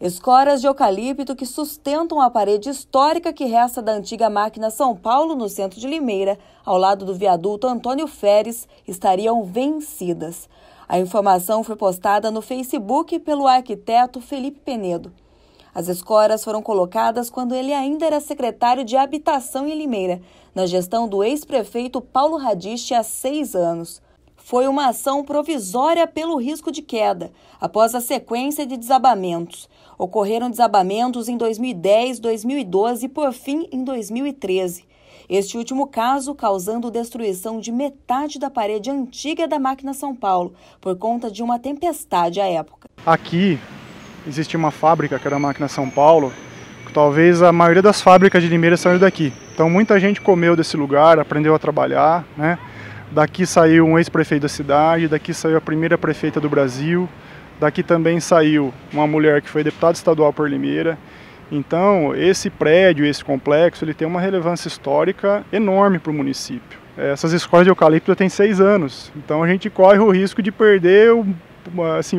Escoras de eucalipto que sustentam a parede histórica que resta da antiga máquina São Paulo, no centro de Limeira, ao lado do viaduto Antônio Feres, estariam vencidas. A informação foi postada no Facebook pelo arquiteto Felipe Penedo. As escoras foram colocadas quando ele ainda era secretário de Habitação em Limeira, na gestão do ex-prefeito Paulo Radiste há seis anos foi uma ação provisória pelo risco de queda, após a sequência de desabamentos. Ocorreram desabamentos em 2010, 2012 e, por fim, em 2013. Este último caso causando destruição de metade da parede antiga da máquina São Paulo, por conta de uma tempestade à época. Aqui existia uma fábrica que era é a máquina São Paulo, talvez a maioria das fábricas de Limeira saiu daqui. Então muita gente comeu desse lugar, aprendeu a trabalhar, né? Daqui saiu um ex-prefeito da cidade, daqui saiu a primeira prefeita do Brasil, daqui também saiu uma mulher que foi deputada estadual por Limeira. Então, esse prédio, esse complexo, ele tem uma relevância histórica enorme para o município. É, essas escolas de eucalipto têm seis anos, então a gente corre o risco de perder assim,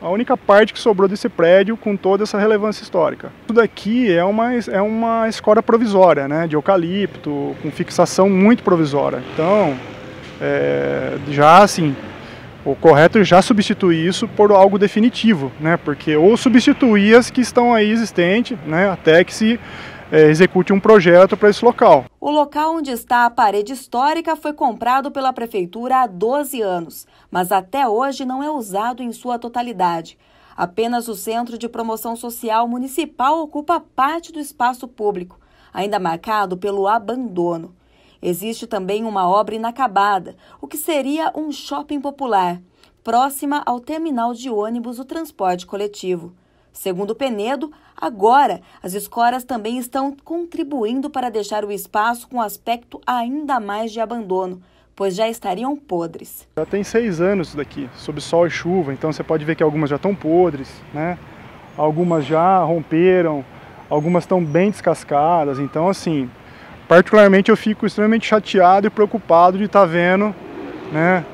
a única parte que sobrou desse prédio com toda essa relevância histórica. Tudo aqui é uma, é uma escola provisória, né, de eucalipto, com fixação muito provisória. Então, é, já assim, o correto é já substituir isso por algo definitivo, né? Porque ou substituir as que estão aí existentes, né? Até que se é, execute um projeto para esse local. O local onde está a parede histórica foi comprado pela prefeitura há 12 anos, mas até hoje não é usado em sua totalidade. Apenas o Centro de Promoção Social Municipal ocupa parte do espaço público, ainda marcado pelo abandono. Existe também uma obra inacabada, o que seria um shopping popular, próxima ao terminal de ônibus do transporte coletivo. Segundo Penedo, agora as escoras também estão contribuindo para deixar o espaço com aspecto ainda mais de abandono, pois já estariam podres. Já tem seis anos isso daqui, sob sol e chuva, então você pode ver que algumas já estão podres, né? algumas já romperam, algumas estão bem descascadas, então assim, particularmente eu fico extremamente chateado e preocupado de estar tá vendo né,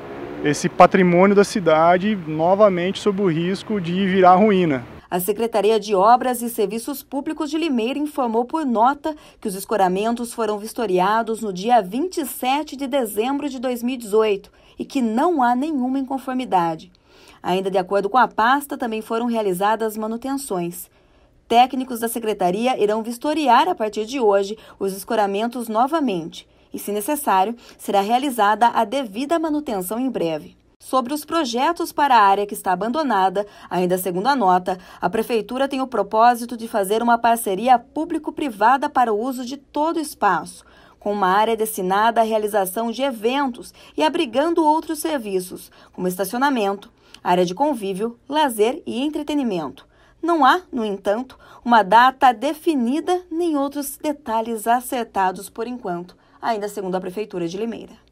esse patrimônio da cidade novamente sob o risco de virar ruína. A Secretaria de Obras e Serviços Públicos de Limeira informou por nota que os escoramentos foram vistoriados no dia 27 de dezembro de 2018 e que não há nenhuma inconformidade. Ainda de acordo com a pasta, também foram realizadas manutenções. Técnicos da secretaria irão vistoriar a partir de hoje os escoramentos novamente e, se necessário, será realizada a devida manutenção em breve. Sobre os projetos para a área que está abandonada, ainda segundo a nota, a Prefeitura tem o propósito de fazer uma parceria público-privada para o uso de todo o espaço, com uma área destinada à realização de eventos e abrigando outros serviços, como estacionamento, área de convívio, lazer e entretenimento. Não há, no entanto, uma data definida nem outros detalhes acertados por enquanto, ainda segundo a Prefeitura de Limeira.